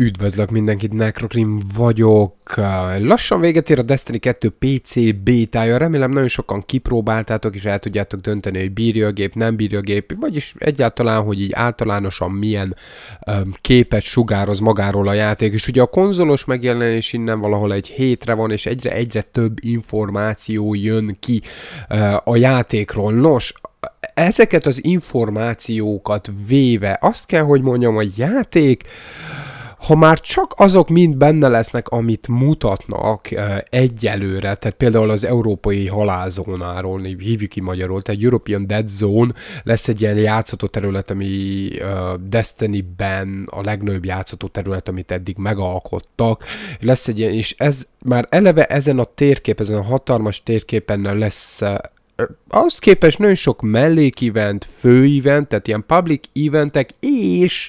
Üdvözlök mindenkit, Necrocrim vagyok. Uh, lassan véget ér a Destiny 2 PC bétája, remélem nagyon sokan kipróbáltátok és el tudjátok dönteni, hogy bírja a gép, nem bírja a gép, vagyis egyáltalán, hogy így általánosan milyen um, képet sugároz magáról a játék. És ugye a konzolos megjelenés innen valahol egy hétre van, és egyre-egyre több információ jön ki uh, a játékról. Nos, ezeket az információkat véve azt kell, hogy mondjam, a játék ha már csak azok mind benne lesznek, amit mutatnak eh, egyelőre, tehát például az európai halálzónáról, hívjuk ki magyarul, tehát European Dead Zone lesz egy ilyen játszható terület, ami eh, Destiny-ben a legnagyobb játszható terület, amit eddig megalkottak. Lesz egy ilyen, és ez már eleve ezen a térkép, ezen a hatalmas térképen lesz eh, az képes nagyon sok mellékivent, főivent, tehát ilyen public eventek, és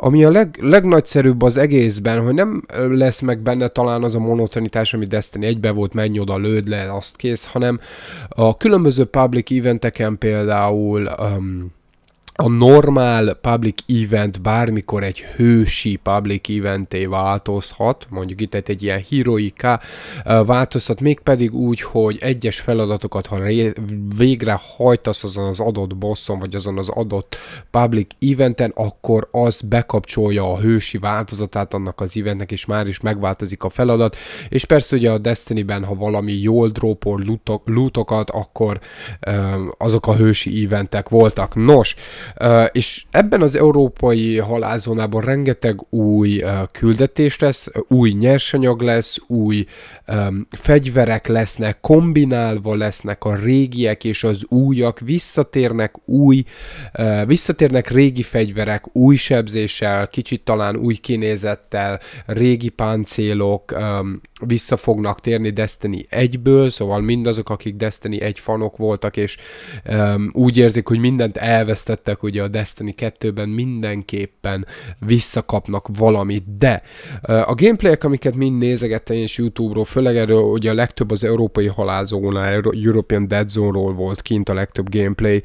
ami a leg, legnagyszerűbb az egészben, hogy nem lesz meg benne talán az a monotonitás, ami Destiny egybe volt, menj oda, lőd le, azt kész, hanem a különböző public eventeken például um, a normál public event bármikor egy hősi public eventé változhat, mondjuk itt egy ilyen heroiká eh, változhat, mégpedig úgy, hogy egyes feladatokat, ha végre hajtasz azon az adott bosszon, vagy azon az adott public eventen, akkor az bekapcsolja a hősi változatát annak az eventnek, és már is megváltozik a feladat, és persze ugye a Destiny-ben, ha valami jól dropol lootokat, akkor eh, azok a hősi eventek voltak. Nos, és ebben az európai halázónában rengeteg új küldetés lesz, új nyersanyag lesz, új fegyverek lesznek, kombinálva lesznek a régiek és az újak, visszatérnek új, visszatérnek régi fegyverek, új sebzéssel, kicsit talán új kinézettel, régi páncélok, vissza fognak térni Destiny Egyből, szóval mindazok, akik Destiny egy fanok voltak, és um, úgy érzik, hogy mindent elvesztettek, főleg ugye a Destiny 2-ben mindenképpen visszakapnak valamit, de a gameplayek, amiket mind nézegettem én is YouTube-ról, főleg erről ugye a legtöbb az európai halálzóna, European Dead Zone-ról volt kint a legtöbb gameplay,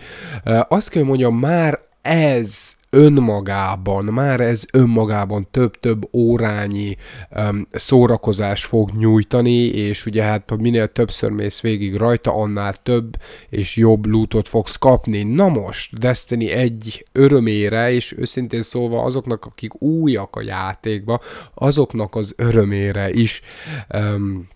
azt kell mondjam, már ez önmagában, már ez önmagában több-több órányi um, szórakozás fog nyújtani, és ugye hát minél többször mész végig rajta, annál több és jobb lootot fogsz kapni. Na most, Destiny egy örömére, és őszintén szólva azoknak, akik újak a játékba, azoknak az örömére is um,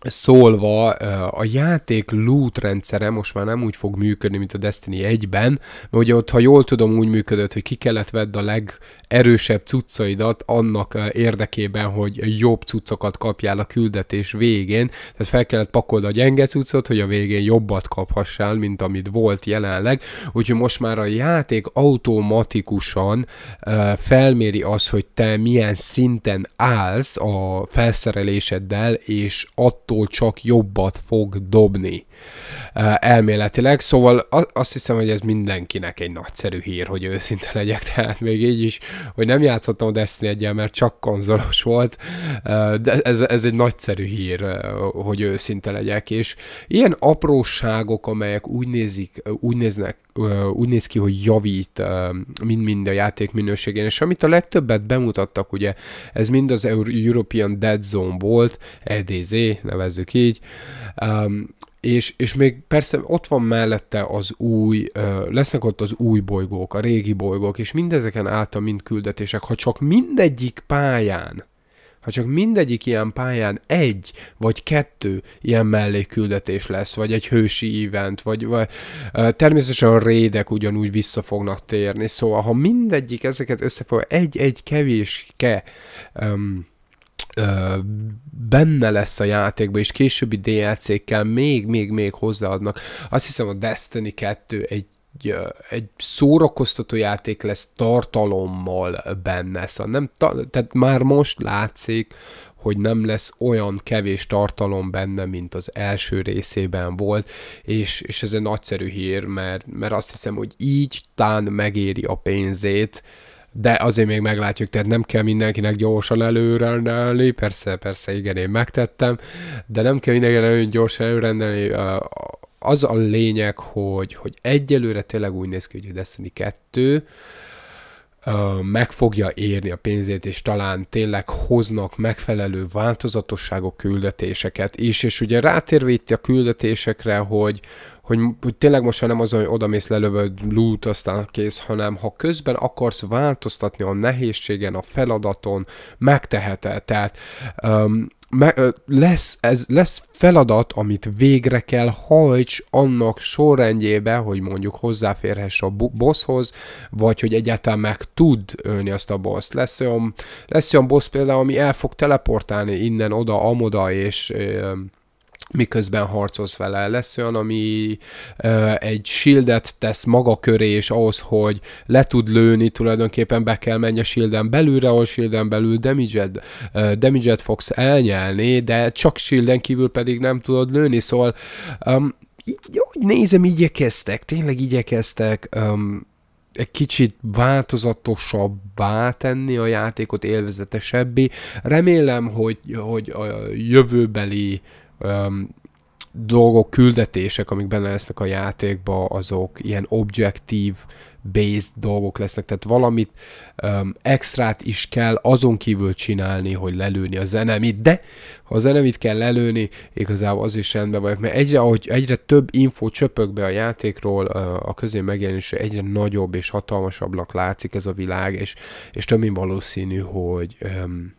szólva eh, a játék loot rendszere most már nem úgy fog működni, mint a Destiny 1-ben, mert ugye ott, ha jól tudom, úgy működött, hogy ki kellett vedd a legerősebb cuccaidat annak eh, érdekében, hogy jobb cuccokat kapjál a küldetés végén, tehát fel kellett pakold a gyenge cuccot, hogy a végén jobbat kaphassál, mint amit volt jelenleg, úgyhogy most már a játék automatikusan eh, felméri az, hogy te milyen szinten állsz a felszereléseddel, és attól attól csak jobbat fog dobni elméletileg, szóval azt hiszem, hogy ez mindenkinek egy nagyszerű hír, hogy őszinte legyek, tehát még így is, hogy nem játszottam a Destiny 1 mert csak konzolos volt, de ez, ez egy nagyszerű hír, hogy őszinte legyek, és ilyen apróságok, amelyek úgy, nézik, úgy néznek úgy néz ki, hogy javít mind-mind a játék minőségén, és amit a legtöbbet bemutattak, ugye ez mind az European Dead Zone volt, EDZ, nevezzük így, um, és, és még persze ott van mellette az új, lesznek ott az új bolygók, a régi bolygók, és mindezeken által mind küldetések, ha csak mindegyik pályán ha csak mindegyik ilyen pályán egy vagy kettő ilyen mellékküldetés lesz, vagy egy hősi event, vagy, vagy természetesen a rédek ugyanúgy vissza fognak térni, szóval ha mindegyik ezeket összefog, egy-egy ke um, benne lesz a játékban és későbbi DLC-kkel még, még, még hozzáadnak. Azt hiszem a Destiny 2 egy egy, egy szórakoztató játék lesz tartalommal benne, szóval nem, ta, tehát már most látszik, hogy nem lesz olyan kevés tartalom benne, mint az első részében volt, és, és ez egy nagyszerű hír, mert, mert azt hiszem, hogy így tán megéri a pénzét, de azért még meglátjuk, tehát nem kell mindenkinek gyorsan előrendelni, persze, persze, igen, én megtettem, de nem kell mindenkinek gyorsan előrendelni, az a lényeg, hogy, hogy egyelőre tényleg úgy néz ki, hogy a Destiny 2 meg fogja érni a pénzét, és talán tényleg hoznak megfelelő változatosságok küldetéseket is, és ugye rátérve itt a küldetésekre, hogy, hogy, hogy tényleg most már nem az, hogy odamész lelövöd loot, aztán kész, hanem ha közben akarsz változtatni a nehézségen, a feladaton, megteheted. Tehát um, me, lesz, ez, lesz feladat, amit végre kell hajts annak sorrendjébe, hogy mondjuk hozzáférhess a bosshoz, vagy hogy egyáltalán meg tud ölni azt a boss. Lesz olyan, lesz olyan boss például, ami el fog teleportálni innen, oda, amoda, és ö, miközben harcolsz vele. Lesz olyan, ami ö, egy shieldet tesz maga köré, és ahhoz, hogy le tud lőni, tulajdonképpen be kell menni a shielden belülre, ahol shielden belül damage-et, ö, damage-et fogsz elnyelni, de csak shielden kívül pedig nem tudod lőni, szóval um, így, úgy nézem, igyekeztek, tényleg igyekeztek um, egy kicsit változatosabbá tenni a játékot, élvezetesebbé. Remélem, hogy, hogy a jövőbeli um, dolgok, küldetések, amik benne lesznek a játékba, azok ilyen objektív based dolgok lesznek, tehát valamit um, extrát is kell azon kívül csinálni, hogy lelőni a zenemit, de ha a zenemit kell lelőni, igazából az is rendben vagyok, mert egyre, ahogy egyre több info csöpök be a játékról, a közén megjelenése egyre nagyobb és hatalmasabbnak látszik ez a világ, és, és több mint valószínű, hogy um,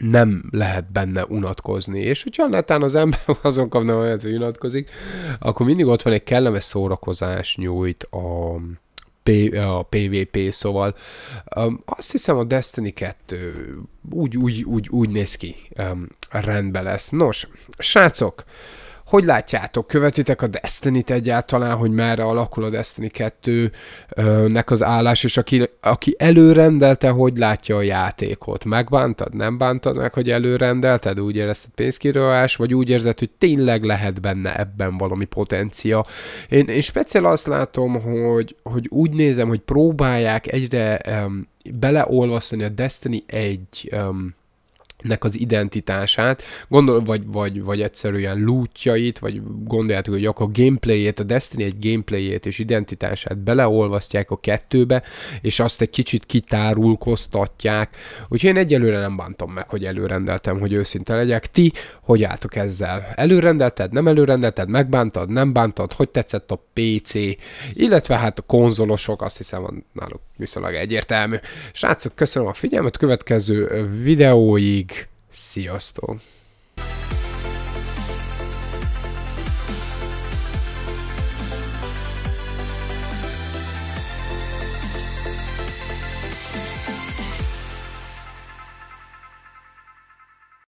nem lehet benne unatkozni. És hogyha netán az ember azon kapna olyat, hogy unatkozik, akkor mindig ott van egy kellemes szórakozás nyújt a, a PvP, szóval um, azt hiszem a Destiny 2 úgy, úgy, úgy, úgy néz ki, um, rendben lesz. Nos, srácok, hogy látjátok, követitek a Destiny-t egyáltalán, hogy merre alakul a Destiny 2-nek az állás, és aki, aki előrendelte, hogy látja a játékot? Megbántad? Nem bántad meg, hogy előrendelted? Úgy érezted pénzkirőás, vagy úgy érzed, hogy tényleg lehet benne ebben valami potencia? Én, én speciál azt látom, hogy, hogy úgy nézem, hogy próbálják egyre um, beleolvasztani a Destiny egy um, nek az identitását, gondol, vagy, vagy, vagy egyszerűen lútjait, vagy gondoljátok, hogy akkor gameplayét, a Destiny egy gameplayét és identitását beleolvasztják a kettőbe, és azt egy kicsit kitárulkoztatják. Úgyhogy én egyelőre nem bántam meg, hogy előrendeltem, hogy őszinte legyek. Ti hogy álltok ezzel? Előrendelted, nem előrendelted, megbántad, nem bántad, hogy tetszett a PC, illetve hát a konzolosok, azt hiszem van náluk viszonylag egyértelmű. Srácok, köszönöm a figyelmet, következő videóig Sziasztok!